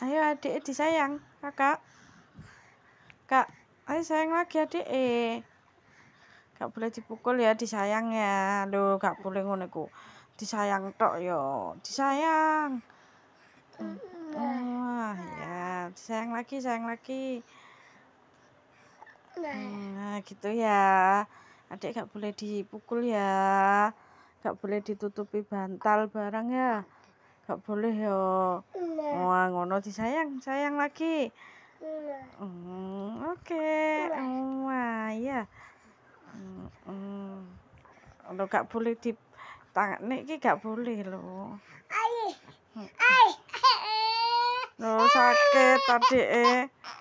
ayo adik disayang kakak kak ayo sayang lagi adik eh gak boleh dipukul ya disayang ya lo gak boleh ngoneku disayang tok yo disayang wah oh, ya disayang lagi sayang lagi nah. nah gitu ya adik gak boleh dipukul ya gak boleh ditutupi bantal barang ya gak boleh yo nah. oh ono disayang sayang lagi hmm, oke okay. ya hmm, lo gak boleh di tangan niki gak boleh lo ay ay lo sakit tadi eh